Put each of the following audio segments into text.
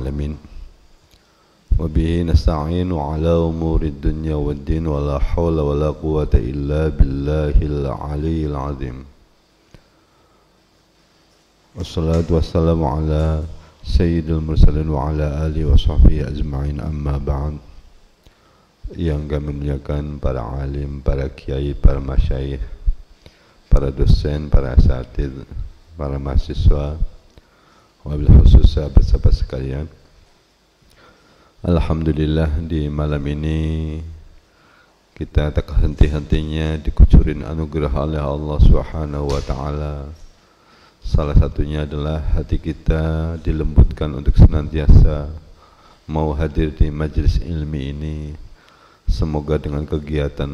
العالمين وبه نستعين على أمور الدنيا والدين ولا حول ولا قوة إلا بالله العلي العظيم والصلاة والسلام على سيد المرسلين وعلى آله وصحبه أجمعين أما بعد yang kami muliakan para alim, para kiai, para masyaih, para dosen, para asatid, para mahasiswa, wabil khusus sahabat-sahabat sekalian. Alhamdulillah di malam ini kita tak henti-hentinya dikucurin anugerah oleh Allah Subhanahu wa taala. Salah satunya adalah hati kita dilembutkan untuk senantiasa mau hadir di majelis ilmi ini. Semoga dengan kegiatan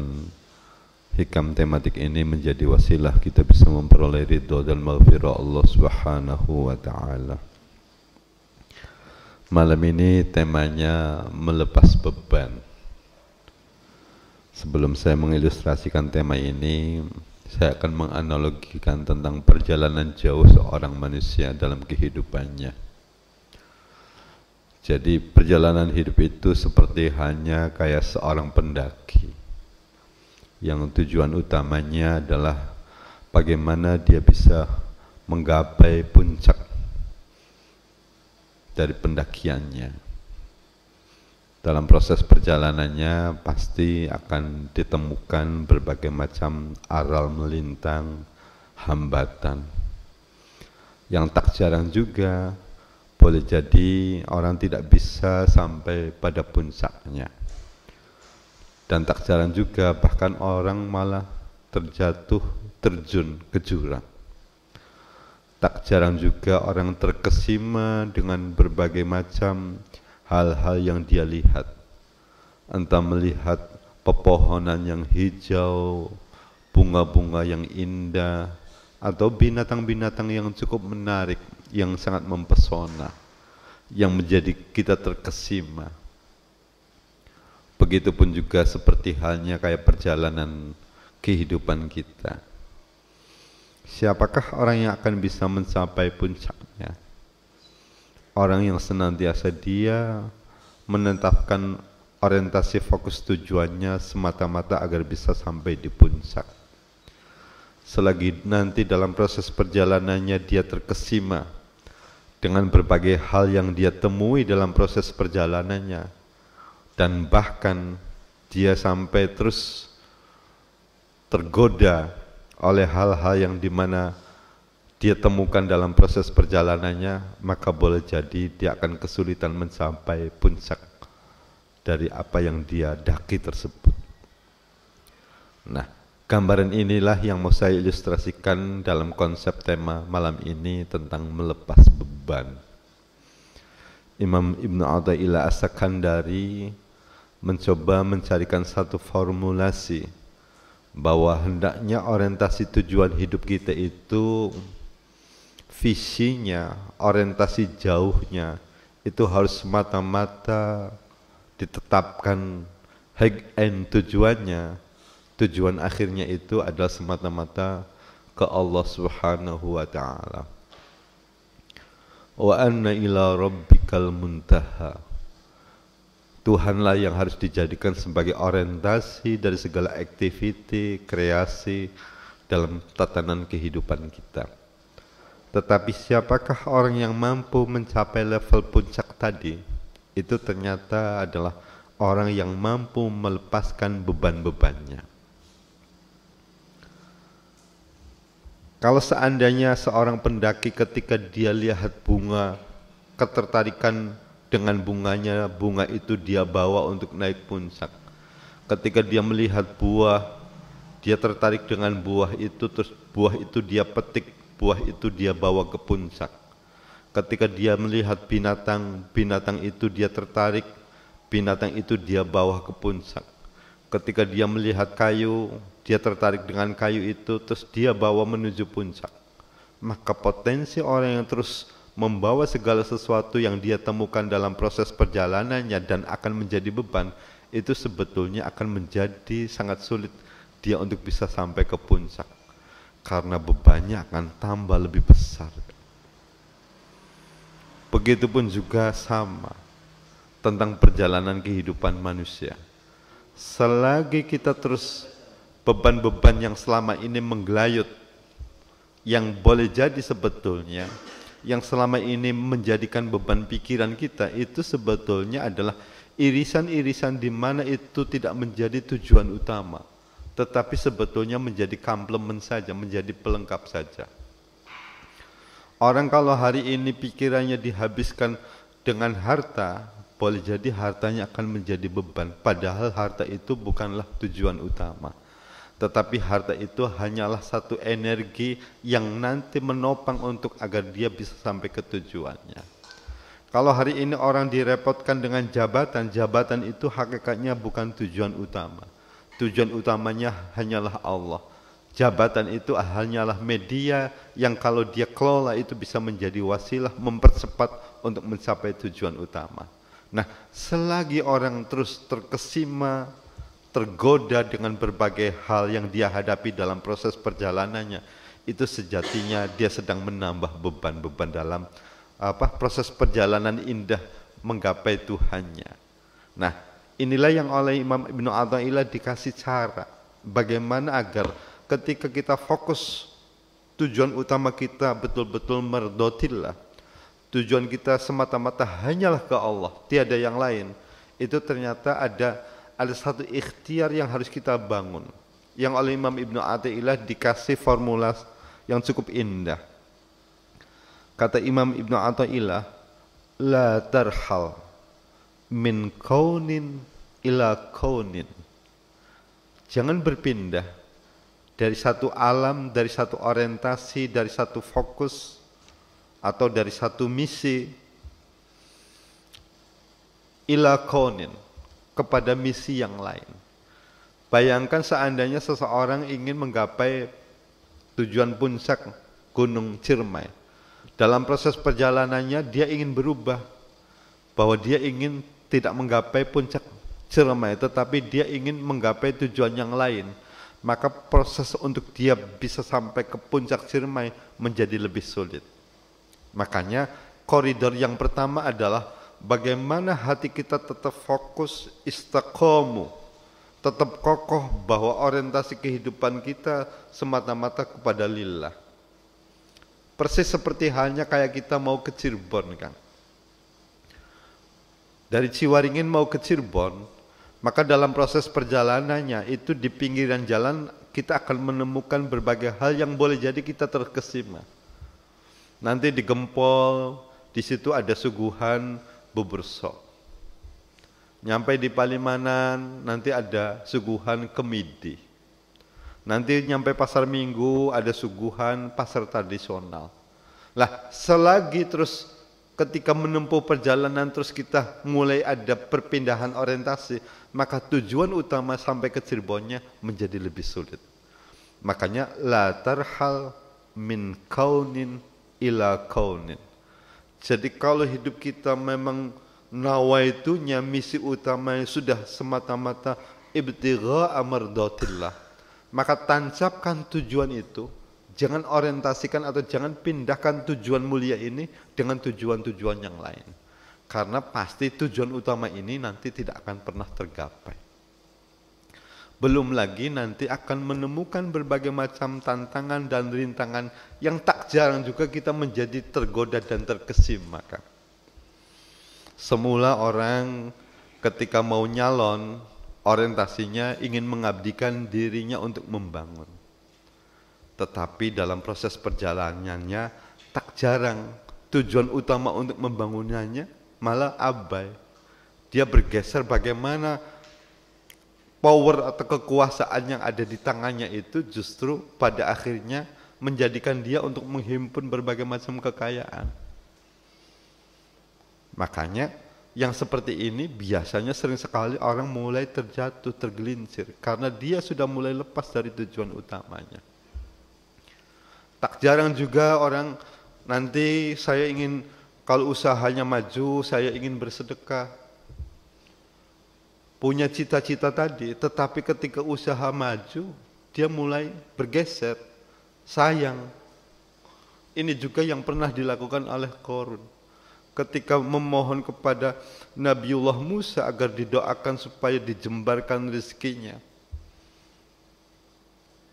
hikam tematik ini menjadi wasilah kita bisa memperoleh ridho dan maghfirah Allah Subhanahu wa taala. Malam ini temanya melepas beban. Sebelum saya mengilustrasikan tema ini, saya akan menganalogikan tentang perjalanan jauh seorang manusia dalam kehidupannya. Jadi perjalanan hidup itu seperti hanya kayak seorang pendaki yang tujuan utamanya adalah bagaimana dia bisa menggapai puncak dari pendakiannya. Dalam proses perjalanannya pasti akan ditemukan berbagai macam aral melintang, hambatan. Yang tak jarang juga boleh jadi orang tidak bisa sampai pada puncaknya. Dan tak jarang juga bahkan orang malah terjatuh terjun ke jurang. Tak jarang juga orang terkesima dengan berbagai macam hal-hal yang dia lihat. Entah melihat pepohonan yang hijau, bunga-bunga yang indah, atau binatang-binatang yang cukup menarik, yang sangat mempesona, yang menjadi kita terkesima. Begitupun juga seperti halnya kayak perjalanan kehidupan kita Siapakah orang yang akan bisa mencapai puncaknya? Orang yang senantiasa dia menetapkan orientasi fokus tujuannya semata-mata agar bisa sampai di puncak. Selagi nanti dalam proses perjalanannya dia terkesima dengan berbagai hal yang dia temui dalam proses perjalanannya dan bahkan dia sampai terus tergoda oleh hal-hal yang dimana dia temukan dalam proses perjalanannya, maka boleh jadi dia akan kesulitan mencapai puncak dari apa yang dia daki tersebut. Nah, gambaran inilah yang mau saya ilustrasikan dalam konsep tema malam ini tentang melepas beban. Imam Ibn Adha'ila Asakandari mencoba mencarikan satu formulasi bahwa hendaknya orientasi tujuan hidup kita itu visinya, orientasi jauhnya itu harus semata-mata ditetapkan high end tujuannya. Tujuan akhirnya itu adalah semata-mata ke Allah Subhanahu wa taala. Wa anna ila rabbikal muntaha Tuhanlah yang harus dijadikan sebagai orientasi dari segala aktiviti, kreasi dalam tatanan kehidupan kita. Tetapi siapakah orang yang mampu mencapai level puncak tadi? Itu ternyata adalah orang yang mampu melepaskan beban-bebannya. Kalau seandainya seorang pendaki ketika dia lihat bunga, ketertarikan dengan bunganya bunga itu dia bawa untuk naik puncak ketika dia melihat buah dia tertarik dengan buah itu terus buah itu dia petik buah itu dia bawa ke puncak ketika dia melihat binatang binatang itu dia tertarik binatang itu dia bawa ke puncak ketika dia melihat kayu dia tertarik dengan kayu itu terus dia bawa menuju puncak maka potensi orang yang terus membawa segala sesuatu yang dia temukan dalam proses perjalanannya dan akan menjadi beban, itu sebetulnya akan menjadi sangat sulit dia untuk bisa sampai ke puncak. Karena bebannya akan tambah lebih besar. Begitupun juga sama tentang perjalanan kehidupan manusia. Selagi kita terus beban-beban yang selama ini menggelayut, yang boleh jadi sebetulnya yang selama ini menjadikan beban pikiran kita itu sebetulnya adalah irisan-irisan di mana itu tidak menjadi tujuan utama, tetapi sebetulnya menjadi komplement saja, menjadi pelengkap saja. Orang kalau hari ini pikirannya dihabiskan dengan harta, boleh jadi hartanya akan menjadi beban, padahal harta itu bukanlah tujuan utama. Tetapi harta itu hanyalah satu energi yang nanti menopang untuk agar dia bisa sampai ke tujuannya. Kalau hari ini orang direpotkan dengan jabatan, jabatan itu hakikatnya bukan tujuan utama. Tujuan utamanya hanyalah Allah. Jabatan itu hanyalah media yang kalau dia kelola itu bisa menjadi wasilah mempercepat untuk mencapai tujuan utama. Nah, selagi orang terus terkesima tergoda dengan berbagai hal yang dia hadapi dalam proses perjalanannya, itu sejatinya dia sedang menambah beban-beban dalam apa proses perjalanan indah menggapai Tuhannya. Nah, inilah yang oleh Imam Ibnu Athaillah dikasih cara bagaimana agar ketika kita fokus tujuan utama kita betul-betul merdotillah. Tujuan kita semata-mata hanyalah ke Allah, tiada yang lain. Itu ternyata ada ada satu ikhtiar yang harus kita bangun yang oleh Imam Ibnu Athaillah dikasih formula yang cukup indah. Kata Imam Ibnu Athaillah, la tarhal min kaunin ila kaunin. Jangan berpindah dari satu alam, dari satu orientasi, dari satu fokus atau dari satu misi ila kaunin kepada misi yang lain. Bayangkan seandainya seseorang ingin menggapai tujuan puncak Gunung Ciremai. Dalam proses perjalanannya dia ingin berubah bahwa dia ingin tidak menggapai puncak Ciremai tetapi dia ingin menggapai tujuan yang lain. Maka proses untuk dia bisa sampai ke puncak Ciremai menjadi lebih sulit. Makanya koridor yang pertama adalah bagaimana hati kita tetap fokus istiqomu, tetap kokoh bahwa orientasi kehidupan kita semata-mata kepada lillah. Persis seperti halnya kayak kita mau ke Cirebon kan. Dari Ciwaringin mau ke Cirebon, maka dalam proses perjalanannya itu di pinggiran jalan kita akan menemukan berbagai hal yang boleh jadi kita terkesima. Nanti digempol, di situ ada suguhan bubur Nyampe di Palimanan nanti ada suguhan kemidi. Nanti nyampe pasar minggu ada suguhan pasar tradisional. Lah selagi terus ketika menempuh perjalanan terus kita mulai ada perpindahan orientasi, maka tujuan utama sampai ke Cirebonnya menjadi lebih sulit. Makanya latar hal min kaunin ila kaunin. Jadi kalau hidup kita memang nawa nawaitunya misi utamanya sudah semata-mata ibtigha amardatillah maka tancapkan tujuan itu jangan orientasikan atau jangan pindahkan tujuan mulia ini dengan tujuan-tujuan yang lain karena pasti tujuan utama ini nanti tidak akan pernah tergapai belum lagi nanti akan menemukan berbagai macam tantangan dan rintangan yang tak jarang juga kita menjadi tergoda dan terkesim maka. Semula orang ketika mau nyalon orientasinya ingin mengabdikan dirinya untuk membangun. Tetapi dalam proses perjalanannya tak jarang tujuan utama untuk membangunannya malah abai. Dia bergeser bagaimana power atau kekuasaan yang ada di tangannya itu justru pada akhirnya menjadikan dia untuk menghimpun berbagai macam kekayaan. Makanya yang seperti ini biasanya sering sekali orang mulai terjatuh, tergelincir karena dia sudah mulai lepas dari tujuan utamanya. Tak jarang juga orang nanti saya ingin kalau usahanya maju, saya ingin bersedekah punya cita-cita tadi, tetapi ketika usaha maju, dia mulai bergeser. Sayang. Ini juga yang pernah dilakukan oleh Korun. Ketika memohon kepada Nabiullah Musa agar didoakan supaya dijembarkan rezekinya.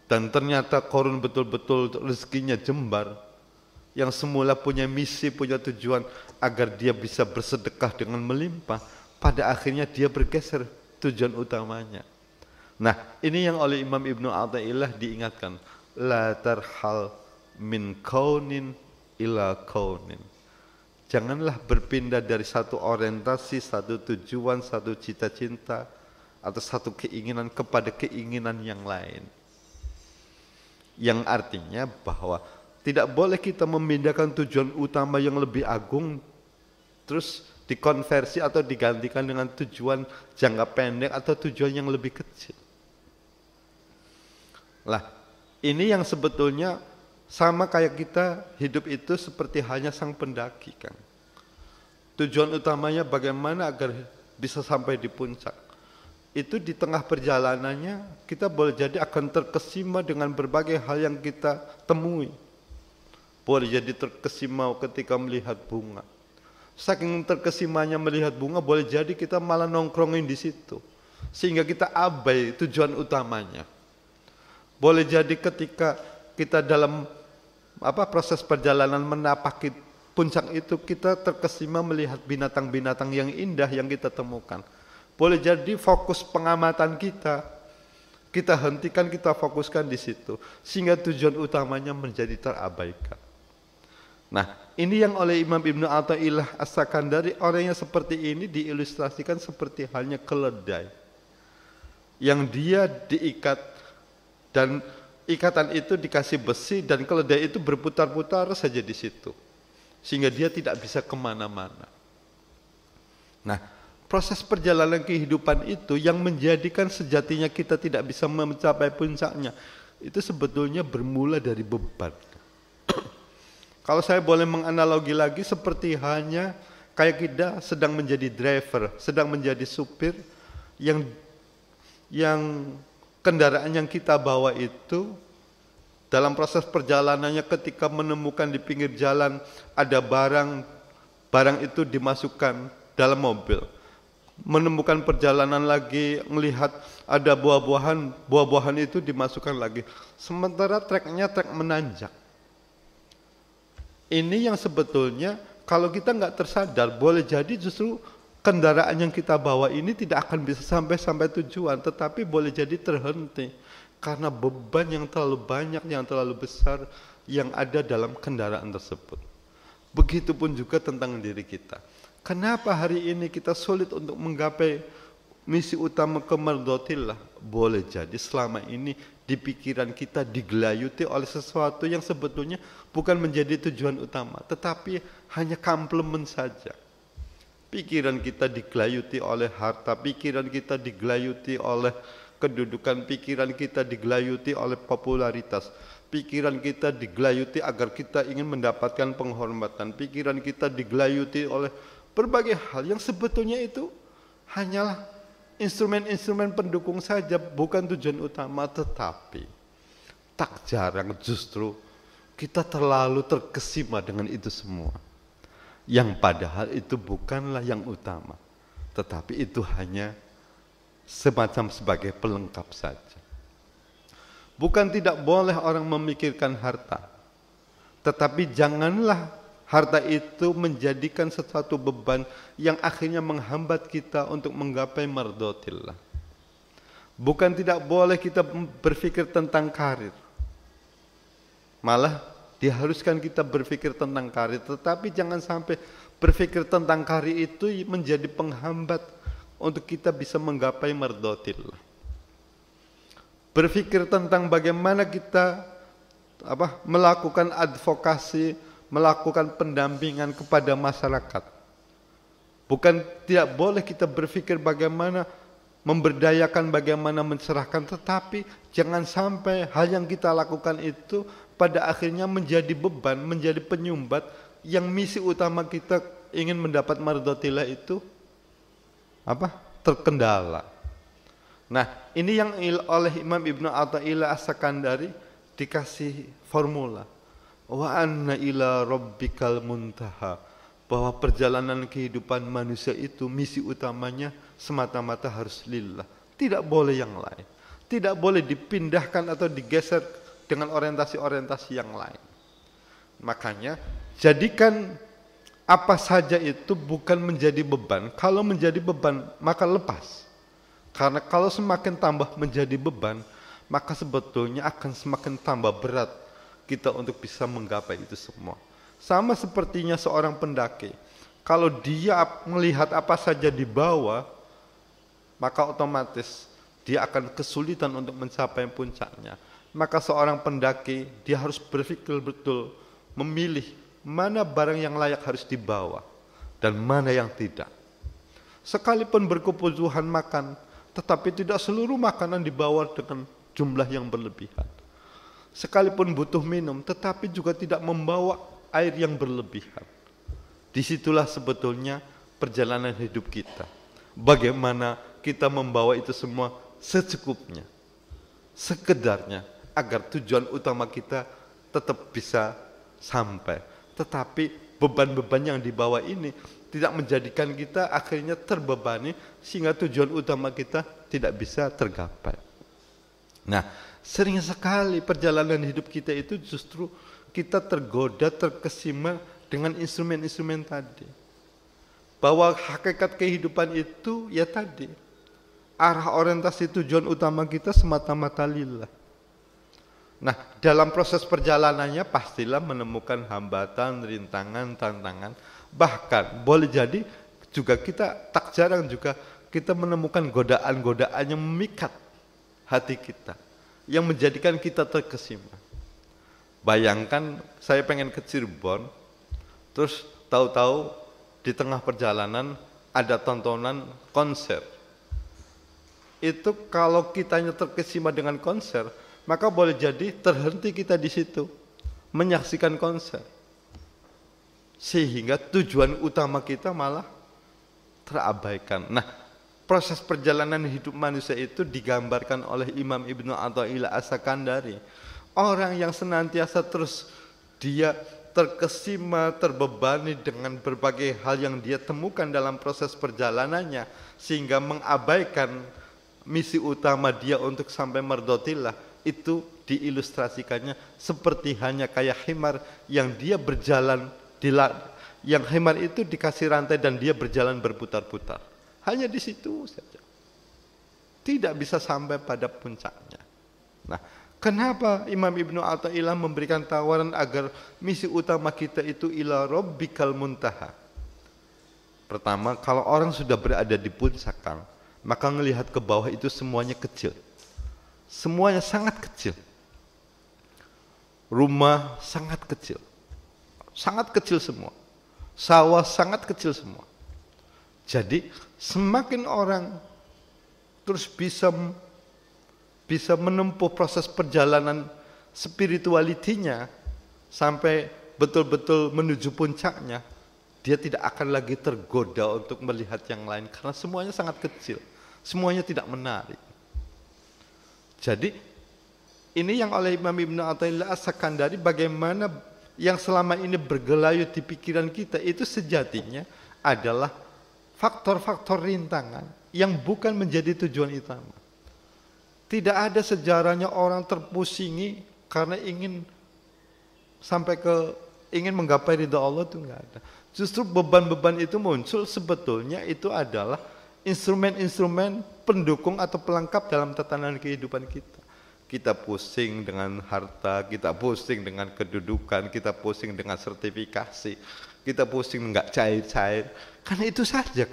Dan ternyata Korun betul-betul rezekinya jembar. Yang semula punya misi, punya tujuan agar dia bisa bersedekah dengan melimpah pada akhirnya dia bergeser tujuan utamanya. Nah, ini yang oleh Imam Ibnu Athaillah diingatkan, la tarhal min kaunin ila kaunin. Janganlah berpindah dari satu orientasi, satu tujuan, satu cita cinta atau satu keinginan kepada keinginan yang lain. Yang artinya bahwa tidak boleh kita memindahkan tujuan utama yang lebih agung terus dikonversi atau digantikan dengan tujuan jangka pendek atau tujuan yang lebih kecil. Lah, ini yang sebetulnya sama kayak kita hidup itu seperti hanya sang pendaki kan. Tujuan utamanya bagaimana agar bisa sampai di puncak. Itu di tengah perjalanannya kita boleh jadi akan terkesima dengan berbagai hal yang kita temui. Boleh jadi terkesima ketika melihat bunga Saking terkesimanya melihat bunga boleh jadi kita malah nongkrongin di situ. Sehingga kita abai tujuan utamanya. Boleh jadi ketika kita dalam apa proses perjalanan menapaki puncak itu kita terkesima melihat binatang-binatang yang indah yang kita temukan. Boleh jadi fokus pengamatan kita kita hentikan, kita fokuskan di situ sehingga tujuan utamanya menjadi terabaikan. Nah, ini yang oleh Imam Ibn Atta'illah asalkan dari orang yang seperti ini diilustrasikan seperti halnya keledai. Yang dia diikat dan ikatan itu dikasih besi dan keledai itu berputar-putar saja di situ. Sehingga dia tidak bisa kemana-mana. Nah, proses perjalanan kehidupan itu yang menjadikan sejatinya kita tidak bisa mencapai puncaknya. Itu sebetulnya bermula dari beban. Kalau saya boleh menganalogi lagi seperti hanya kayak kita sedang menjadi driver, sedang menjadi supir yang yang kendaraan yang kita bawa itu dalam proses perjalanannya ketika menemukan di pinggir jalan ada barang barang itu dimasukkan dalam mobil menemukan perjalanan lagi melihat ada buah-buahan buah-buahan itu dimasukkan lagi sementara treknya trek menanjak ini yang sebetulnya kalau kita nggak tersadar boleh jadi justru kendaraan yang kita bawa ini tidak akan bisa sampai sampai tujuan, tetapi boleh jadi terhenti karena beban yang terlalu banyak, yang terlalu besar yang ada dalam kendaraan tersebut. Begitupun juga tentang diri kita. Kenapa hari ini kita sulit untuk menggapai misi utama kemerdotillah? Boleh jadi selama ini di pikiran kita digelayuti oleh sesuatu yang sebetulnya bukan menjadi tujuan utama, tetapi hanya komplement saja. Pikiran kita digelayuti oleh harta, pikiran kita digelayuti oleh kedudukan, pikiran kita digelayuti oleh popularitas, pikiran kita digelayuti agar kita ingin mendapatkan penghormatan, pikiran kita digelayuti oleh berbagai hal yang sebetulnya itu hanyalah instrumen-instrumen pendukung saja bukan tujuan utama tetapi tak jarang justru kita terlalu terkesima dengan itu semua yang padahal itu bukanlah yang utama tetapi itu hanya semacam sebagai pelengkap saja bukan tidak boleh orang memikirkan harta tetapi janganlah Harta itu menjadikan sesuatu beban yang akhirnya menghambat kita untuk menggapai mardotillah. Bukan tidak boleh kita berpikir tentang karir. Malah diharuskan kita berpikir tentang karir. Tetapi jangan sampai berpikir tentang karir itu menjadi penghambat untuk kita bisa menggapai mardotillah. Berpikir tentang bagaimana kita apa melakukan advokasi melakukan pendampingan kepada masyarakat. Bukan tidak boleh kita berpikir bagaimana memberdayakan, bagaimana mencerahkan, tetapi jangan sampai hal yang kita lakukan itu pada akhirnya menjadi beban, menjadi penyumbat yang misi utama kita ingin mendapat mardotilah itu apa? terkendala. Nah, ini yang oleh Imam Ibnu Athaillah As-Sakandari dikasih formula wa anna ila rabbikal muntaha bahwa perjalanan kehidupan manusia itu misi utamanya semata-mata harus lillah tidak boleh yang lain tidak boleh dipindahkan atau digeser dengan orientasi-orientasi yang lain makanya jadikan apa saja itu bukan menjadi beban kalau menjadi beban maka lepas karena kalau semakin tambah menjadi beban maka sebetulnya akan semakin tambah berat kita untuk bisa menggapai itu semua. Sama sepertinya seorang pendaki. Kalau dia melihat apa saja di bawah, maka otomatis dia akan kesulitan untuk mencapai puncaknya. Maka seorang pendaki dia harus berpikir betul, memilih mana barang yang layak harus dibawa dan mana yang tidak. Sekalipun berkebutuhan makan, tetapi tidak seluruh makanan dibawa dengan jumlah yang berlebihan sekalipun butuh minum tetapi juga tidak membawa air yang berlebihan. Disitulah sebetulnya perjalanan hidup kita. Bagaimana kita membawa itu semua secukupnya, sekedarnya agar tujuan utama kita tetap bisa sampai. Tetapi beban-beban yang dibawa ini tidak menjadikan kita akhirnya terbebani sehingga tujuan utama kita tidak bisa tergapai. Nah, sering sekali perjalanan hidup kita itu justru kita tergoda, terkesima dengan instrumen-instrumen tadi. Bahwa hakikat kehidupan itu ya tadi. Arah orientasi tujuan utama kita semata-mata lillah. Nah, dalam proses perjalanannya pastilah menemukan hambatan, rintangan, tantangan. Bahkan boleh jadi juga kita tak jarang juga kita menemukan godaan-godaan yang memikat hati kita yang menjadikan kita terkesima. Bayangkan saya pengen ke Cirebon, terus tahu-tahu di tengah perjalanan ada tontonan konser. Itu kalau kitanya terkesima dengan konser, maka boleh jadi terhenti kita di situ menyaksikan konser. Sehingga tujuan utama kita malah terabaikan. Nah, proses perjalanan hidup manusia itu digambarkan oleh Imam Ibnu Athaillah As-Sakandari. Orang yang senantiasa terus dia terkesima, terbebani dengan berbagai hal yang dia temukan dalam proses perjalanannya sehingga mengabaikan misi utama dia untuk sampai merdotillah itu diilustrasikannya seperti hanya kayak himar yang dia berjalan di yang himar itu dikasih rantai dan dia berjalan berputar-putar hanya di situ saja. Tidak bisa sampai pada puncaknya. Nah, kenapa Imam Ibnu Athaillah memberikan tawaran agar misi utama kita itu ila rabbikal muntaha? Pertama, kalau orang sudah berada di puncak, kan, maka melihat ke bawah itu semuanya kecil. Semuanya sangat kecil. Rumah sangat kecil. Sangat kecil semua. Sawah sangat kecil semua. Jadi semakin orang terus bisa bisa menempuh proses perjalanan spiritualitinya sampai betul-betul menuju puncaknya, dia tidak akan lagi tergoda untuk melihat yang lain karena semuanya sangat kecil, semuanya tidak menarik. Jadi ini yang oleh Imam Ibn Atta'illah asakan dari bagaimana yang selama ini bergelayut di pikiran kita itu sejatinya adalah faktor-faktor rintangan yang bukan menjadi tujuan utama. Tidak ada sejarahnya orang terpusingi karena ingin sampai ke ingin menggapai ridha Allah itu enggak ada. Justru beban-beban itu muncul sebetulnya itu adalah instrumen-instrumen pendukung atau pelengkap dalam tatanan kehidupan kita. Kita pusing dengan harta, kita pusing dengan kedudukan, kita pusing dengan sertifikasi, kita pusing nggak cair-cair karena itu saja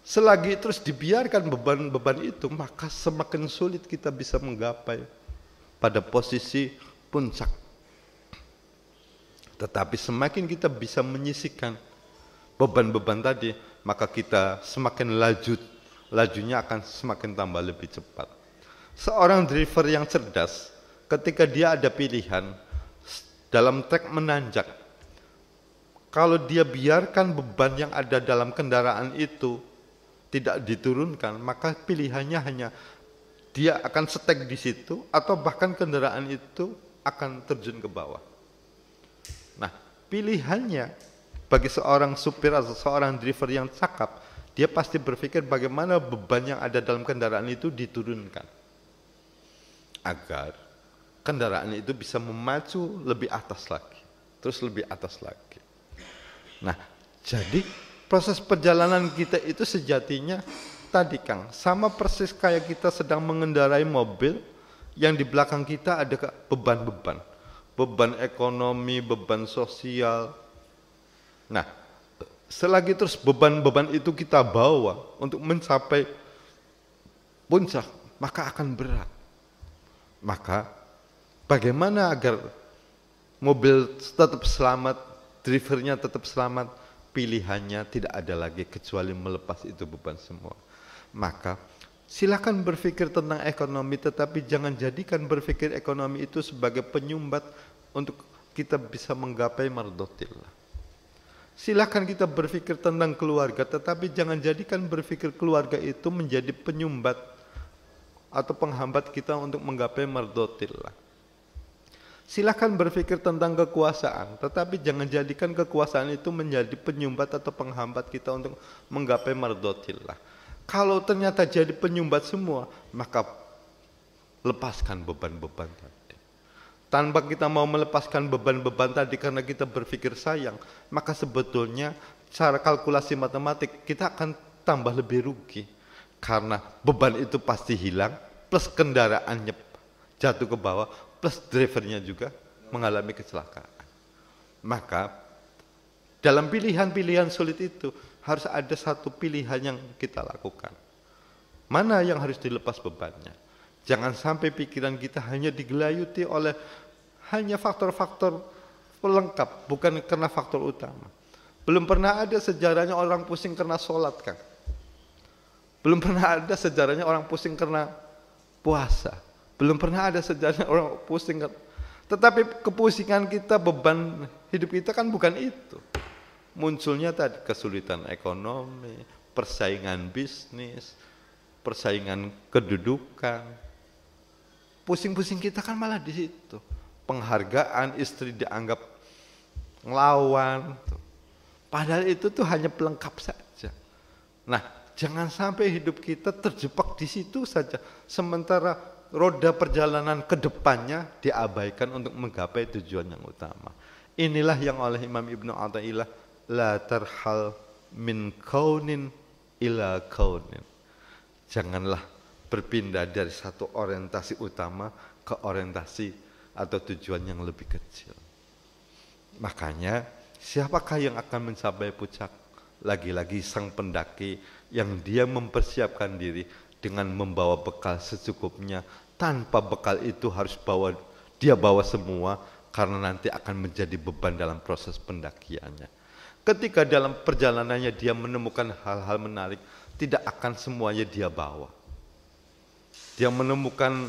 selagi terus dibiarkan beban-beban itu maka semakin sulit kita bisa menggapai pada posisi puncak tetapi semakin kita bisa menyisihkan beban-beban tadi maka kita semakin laju lajunya akan semakin tambah lebih cepat seorang driver yang cerdas ketika dia ada pilihan dalam trek menanjak, kalau dia biarkan beban yang ada dalam kendaraan itu tidak diturunkan, maka pilihannya hanya dia akan stek di situ atau bahkan kendaraan itu akan terjun ke bawah. Nah, pilihannya bagi seorang supir atau seorang driver yang cakap, dia pasti berpikir bagaimana beban yang ada dalam kendaraan itu diturunkan agar kendaraan itu bisa memacu lebih atas lagi, terus lebih atas lagi. Nah, jadi proses perjalanan kita itu sejatinya tadi Kang, sama persis kayak kita sedang mengendarai mobil yang di belakang kita ada beban-beban. Beban ekonomi, beban sosial. Nah, selagi terus beban-beban itu kita bawa untuk mencapai puncak, maka akan berat. Maka bagaimana agar mobil tetap selamat, drivernya tetap selamat, pilihannya tidak ada lagi kecuali melepas itu beban semua. Maka silakan berpikir tentang ekonomi tetapi jangan jadikan berpikir ekonomi itu sebagai penyumbat untuk kita bisa menggapai mardotillah. Silakan kita berpikir tentang keluarga tetapi jangan jadikan berpikir keluarga itu menjadi penyumbat atau penghambat kita untuk menggapai mardotillah. Silahkan berpikir tentang kekuasaan, tetapi jangan jadikan kekuasaan itu menjadi penyumbat atau penghambat kita untuk menggapai mardotillah. Kalau ternyata jadi penyumbat semua, maka lepaskan beban-beban tadi. Tanpa kita mau melepaskan beban-beban tadi karena kita berpikir sayang, maka sebetulnya cara kalkulasi matematik kita akan tambah lebih rugi. Karena beban itu pasti hilang, plus kendaraannya jatuh ke bawah, plus drivernya juga mengalami kecelakaan. Maka dalam pilihan-pilihan sulit itu harus ada satu pilihan yang kita lakukan. Mana yang harus dilepas bebannya? Jangan sampai pikiran kita hanya digelayuti oleh hanya faktor-faktor pelengkap, bukan karena faktor utama. Belum pernah ada sejarahnya orang pusing karena sholat kan? Belum pernah ada sejarahnya orang pusing karena puasa. Belum pernah ada sejarah orang pusing. Kan. Tetapi kepusingan kita, beban hidup kita kan bukan itu. Munculnya tadi kesulitan ekonomi, persaingan bisnis, persaingan kedudukan. Pusing-pusing kita kan malah di situ. Penghargaan istri dianggap ngelawan. Padahal itu tuh hanya pelengkap saja. Nah, jangan sampai hidup kita terjebak di situ saja. Sementara roda perjalanan ke depannya diabaikan untuk menggapai tujuan yang utama. Inilah yang oleh Imam Ibnu Athaillah la terhal min kaunin ila kaunin. Janganlah berpindah dari satu orientasi utama ke orientasi atau tujuan yang lebih kecil. Makanya siapakah yang akan mencapai puncak? Lagi-lagi sang pendaki yang dia mempersiapkan diri dengan membawa bekal secukupnya. Tanpa bekal itu harus bawa dia bawa semua karena nanti akan menjadi beban dalam proses pendakiannya. Ketika dalam perjalanannya dia menemukan hal-hal menarik, tidak akan semuanya dia bawa. Dia menemukan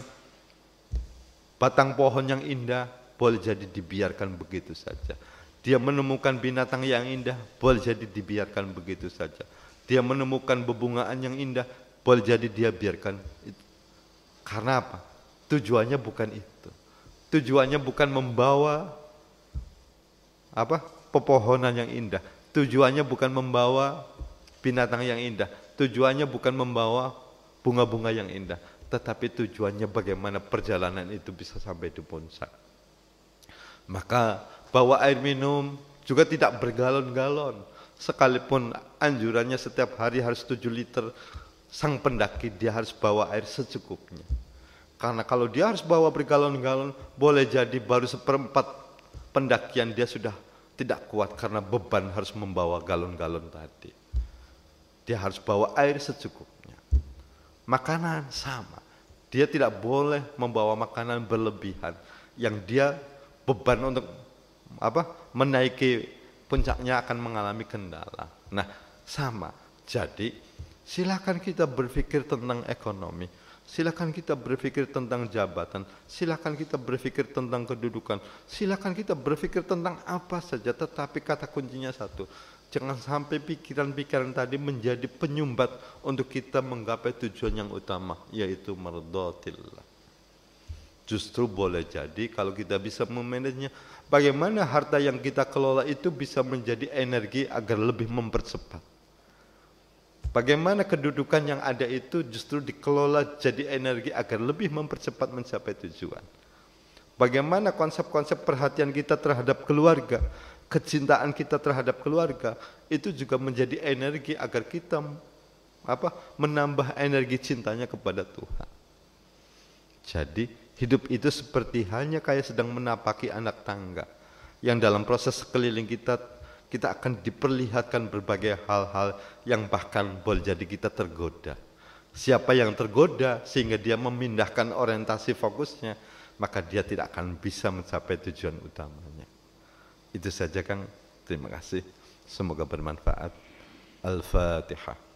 batang pohon yang indah, boleh jadi dibiarkan begitu saja. Dia menemukan binatang yang indah, boleh jadi dibiarkan begitu saja. Dia menemukan bebungaan yang indah, boleh jadi dia biarkan itu. Karena apa? Tujuannya bukan itu. Tujuannya bukan membawa apa? pepohonan yang indah. Tujuannya bukan membawa binatang yang indah. Tujuannya bukan membawa bunga-bunga yang indah, tetapi tujuannya bagaimana perjalanan itu bisa sampai di puncak. Maka bawa air minum juga tidak bergalon-galon. Sekalipun anjurannya setiap hari harus 7 liter, sang pendaki dia harus bawa air secukupnya. Karena kalau dia harus bawa bergalon-galon, boleh jadi baru seperempat pendakian dia sudah tidak kuat karena beban harus membawa galon-galon tadi. Dia harus bawa air secukupnya. Makanan sama. Dia tidak boleh membawa makanan berlebihan yang dia beban untuk apa? menaiki puncaknya akan mengalami kendala. Nah, sama. Jadi silakan kita berpikir tentang ekonomi. silakan kita berpikir tentang jabatan. silakan kita berpikir tentang kedudukan. silakan kita berpikir tentang apa saja. Tetapi kata kuncinya satu. Jangan sampai pikiran-pikiran tadi menjadi penyumbat untuk kita menggapai tujuan yang utama. Yaitu merdotillah justru boleh jadi kalau kita bisa memanagenya bagaimana harta yang kita kelola itu bisa menjadi energi agar lebih mempercepat Bagaimana kedudukan yang ada itu justru dikelola jadi energi agar lebih mempercepat mencapai tujuan. Bagaimana konsep-konsep perhatian kita terhadap keluarga, kecintaan kita terhadap keluarga itu juga menjadi energi agar kita apa menambah energi cintanya kepada Tuhan. Jadi hidup itu seperti hanya kayak sedang menapaki anak tangga yang dalam proses sekeliling kita kita akan diperlihatkan berbagai hal-hal yang bahkan boleh jadi kita tergoda. Siapa yang tergoda sehingga dia memindahkan orientasi fokusnya, maka dia tidak akan bisa mencapai tujuan utamanya. Itu saja Kang. Terima kasih. Semoga bermanfaat. Al-Fatihah.